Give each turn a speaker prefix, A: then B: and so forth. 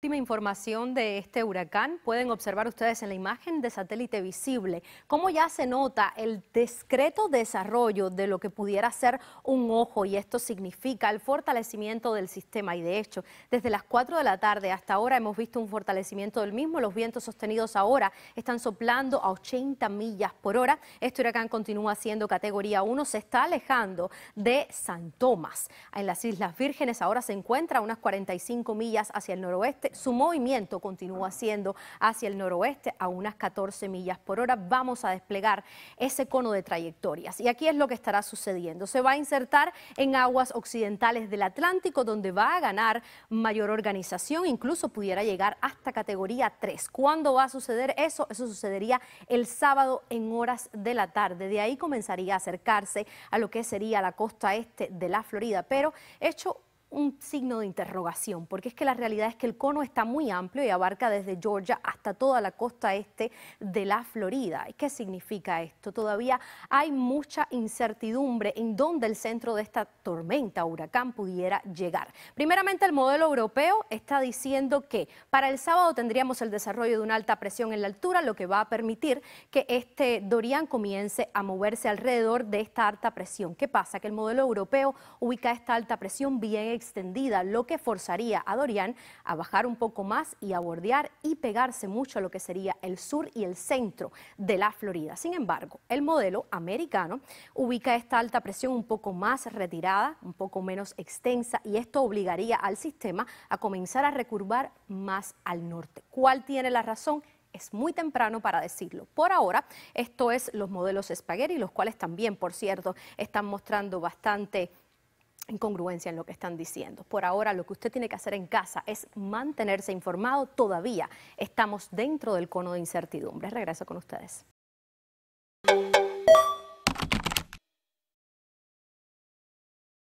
A: Última información de este huracán pueden observar ustedes en la imagen de satélite visible cómo ya se nota el discreto desarrollo de lo que pudiera ser un ojo y esto significa el fortalecimiento del sistema y de hecho desde las 4 de la tarde hasta ahora hemos visto un fortalecimiento del mismo, los vientos sostenidos ahora están soplando a 80 millas por hora, este huracán continúa siendo categoría 1, se está alejando de San Tomás en las Islas Vírgenes, ahora se encuentra a unas 45 millas hacia el noroeste este, su movimiento continúa siendo hacia el noroeste a unas 14 millas por hora. Vamos a desplegar ese cono de trayectorias. Y aquí es lo que estará sucediendo. Se va a insertar en aguas occidentales del Atlántico, donde va a ganar mayor organización, incluso pudiera llegar hasta categoría 3. ¿Cuándo va a suceder eso? Eso sucedería el sábado en horas de la tarde. De ahí comenzaría a acercarse a lo que sería la costa este de la Florida, pero hecho un signo de interrogación, porque es que la realidad es que el cono está muy amplio y abarca desde Georgia hasta toda la costa este de la Florida. ¿Qué significa esto? Todavía hay mucha incertidumbre en dónde el centro de esta tormenta, huracán, pudiera llegar. Primeramente, el modelo europeo está diciendo que para el sábado tendríamos el desarrollo de una alta presión en la altura, lo que va a permitir que este Dorian comience a moverse alrededor de esta alta presión. ¿Qué pasa? Que el modelo europeo ubica esta alta presión bien extendida, lo que forzaría a Dorian a bajar un poco más y a bordear y pegarse mucho a lo que sería el sur y el centro de la Florida. Sin embargo, el modelo americano ubica esta alta presión un poco más retirada, un poco menos extensa y esto obligaría al sistema a comenzar a recurvar más al norte. ¿Cuál tiene la razón? Es muy temprano para decirlo. Por ahora, esto es los modelos Spaghetti, los cuales también, por cierto, están mostrando bastante incongruencia en lo que están diciendo. Por ahora, lo que usted tiene que hacer en casa es mantenerse informado. Todavía estamos dentro del cono de incertidumbre. Regreso con ustedes.